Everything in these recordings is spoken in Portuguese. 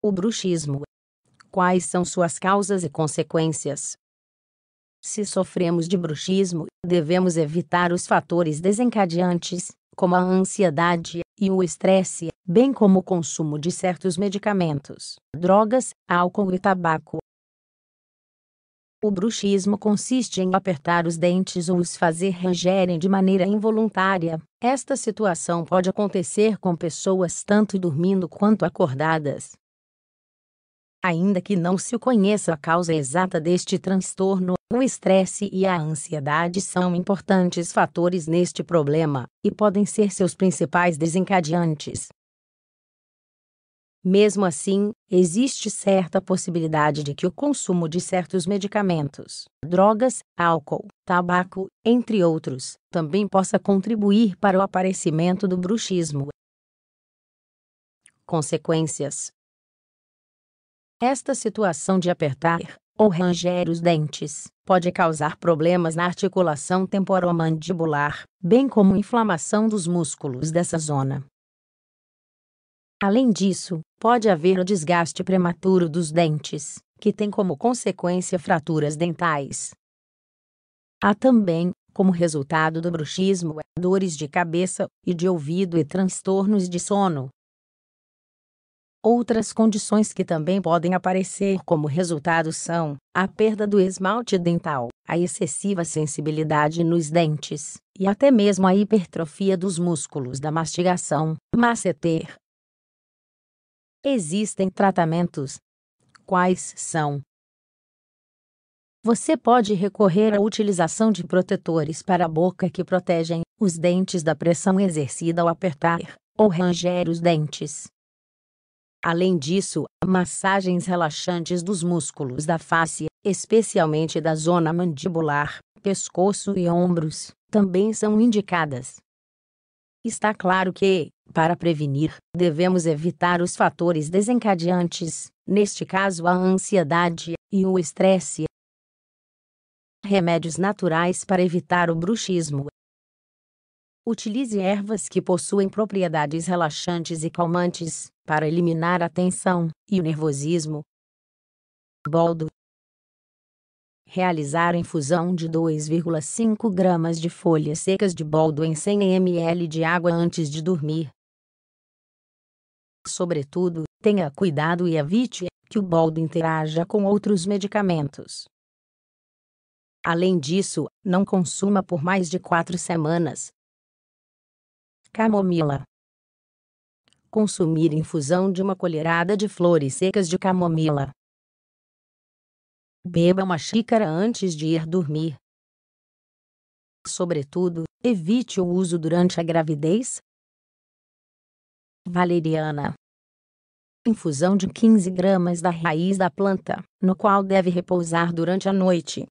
O bruxismo. Quais são suas causas e consequências? Se sofremos de bruxismo, devemos evitar os fatores desencadeantes, como a ansiedade e o estresse, bem como o consumo de certos medicamentos, drogas, álcool e tabaco. O bruxismo consiste em apertar os dentes ou os fazer rangerem de maneira involuntária. Esta situação pode acontecer com pessoas tanto dormindo quanto acordadas, Ainda que não se conheça a causa exata deste transtorno, o estresse e a ansiedade são importantes fatores neste problema e podem ser seus principais desencadeantes. Mesmo assim, existe certa possibilidade de que o consumo de certos medicamentos, drogas, álcool, tabaco, entre outros, também possa contribuir para o aparecimento do bruxismo. Consequências esta situação de apertar ou ranger os dentes pode causar problemas na articulação temporomandibular, bem como inflamação dos músculos dessa zona. Além disso, pode haver o desgaste prematuro dos dentes, que tem como consequência fraturas dentais. Há também, como resultado do bruxismo, dores de cabeça e de ouvido e transtornos de sono, Outras condições que também podem aparecer como resultado são a perda do esmalte dental, a excessiva sensibilidade nos dentes e até mesmo a hipertrofia dos músculos da mastigação, maceter. Existem tratamentos. Quais são? Você pode recorrer à utilização de protetores para a boca que protegem os dentes da pressão exercida ao apertar ou ranger os dentes. Além disso, massagens relaxantes dos músculos da face, especialmente da zona mandibular, pescoço e ombros, também são indicadas. Está claro que, para prevenir, devemos evitar os fatores desencadeantes, neste caso a ansiedade e o estresse. Remédios naturais para evitar o bruxismo. Utilize ervas que possuem propriedades relaxantes e calmantes, para eliminar a tensão e o nervosismo. Boldo Realizar a infusão de 2,5 gramas de folhas secas de boldo em 100 ml de água antes de dormir. Sobretudo, tenha cuidado e evite que o boldo interaja com outros medicamentos. Além disso, não consuma por mais de quatro semanas. Camomila Consumir infusão de uma colherada de flores secas de camomila. Beba uma xícara antes de ir dormir. Sobretudo, evite o uso durante a gravidez. Valeriana. Infusão de 15 gramas da raiz da planta, no qual deve repousar durante a noite.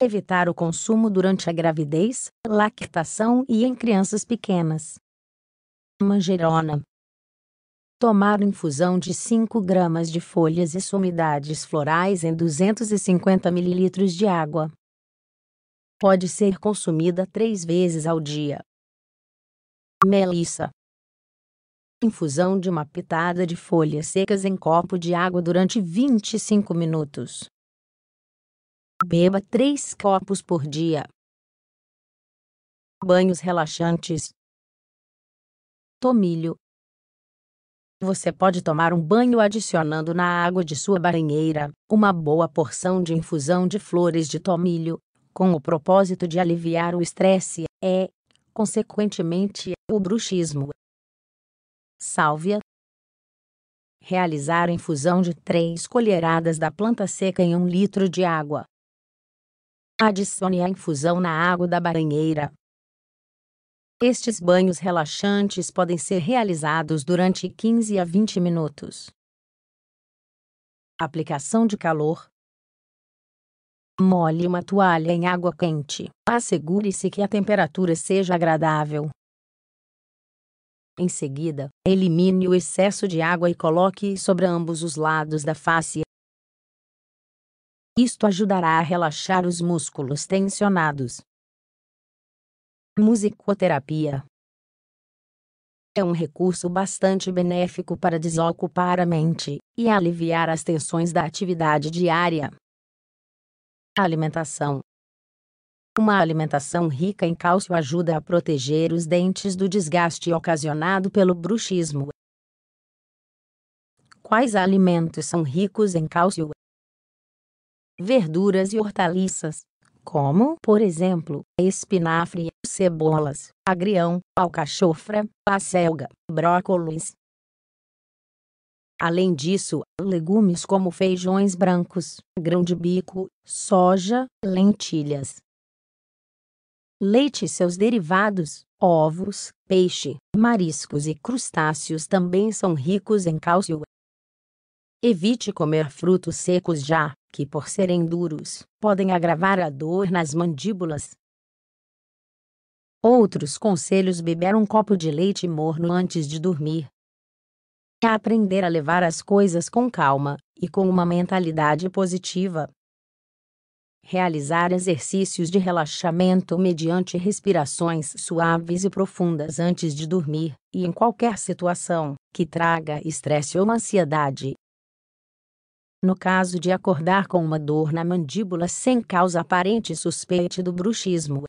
Evitar o consumo durante a gravidez, lactação e em crianças pequenas. Mangerona. Tomar infusão de 5 gramas de folhas e sumidades florais em 250 ml de água. Pode ser consumida três vezes ao dia. Melissa. Infusão de uma pitada de folhas secas em copo de água durante 25 minutos. Beba 3 copos por dia. Banhos relaxantes tomilho. Você pode tomar um banho adicionando na água de sua banheira uma boa porção de infusão de flores de tomilho, com o propósito de aliviar o estresse e, consequentemente, o bruxismo. Sálvia. Realizar infusão de três colheradas da planta seca em um litro de água. Adicione a infusão na água da banheira estes banhos relaxantes podem ser realizados durante 15 a 20 minutos. Aplicação de calor. Molhe uma toalha em água quente. Assegure-se que a temperatura seja agradável. Em seguida, elimine o excesso de água e coloque sobre ambos os lados da face. Isto ajudará a relaxar os músculos tensionados. Musicoterapia é um recurso bastante benéfico para desocupar a mente e aliviar as tensões da atividade diária. Alimentação: Uma alimentação rica em cálcio ajuda a proteger os dentes do desgaste ocasionado pelo bruxismo. Quais alimentos são ricos em cálcio? Verduras e hortaliças como, por exemplo, espinafre, cebolas, agrião, alcachofra, acelga, brócolis. Além disso, legumes como feijões brancos, grão de bico, soja, lentilhas. Leite e seus derivados, ovos, peixe, mariscos e crustáceos também são ricos em cálcio. Evite comer frutos secos já que, por serem duros, podem agravar a dor nas mandíbulas. Outros conselhos: beber um copo de leite morno antes de dormir. É aprender a levar as coisas com calma e com uma mentalidade positiva. Realizar exercícios de relaxamento mediante respirações suaves e profundas antes de dormir, e em qualquer situação que traga estresse ou ansiedade. No caso de acordar com uma dor na mandíbula sem causa aparente suspeite do bruxismo,